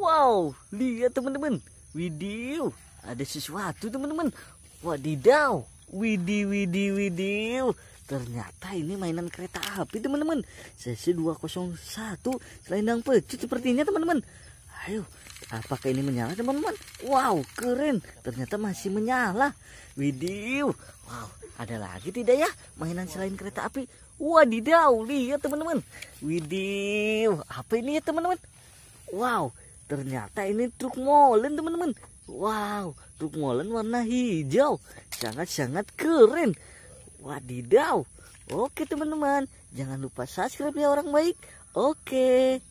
Wow, lihat teman-teman. Widiu, ada sesuatu teman-teman. Wadidaw. Widi, widi, widiu. Ternyata ini mainan kereta api teman-teman. Sesi 201 selendang pecut sepertinya teman-teman. Ayo, apakah ini menyala teman-teman? Wow, keren. Ternyata masih menyala. Widiu, Wow, ada lagi tidak ya mainan selain kereta api? Wadidaw, lihat teman-teman. Widiu, apa ini ya teman-teman? Wow, Ternyata ini truk molen teman-teman. Wow, truk molen warna hijau. Sangat-sangat keren. Wadidaw. Oke teman-teman, jangan lupa subscribe ya orang baik. Oke.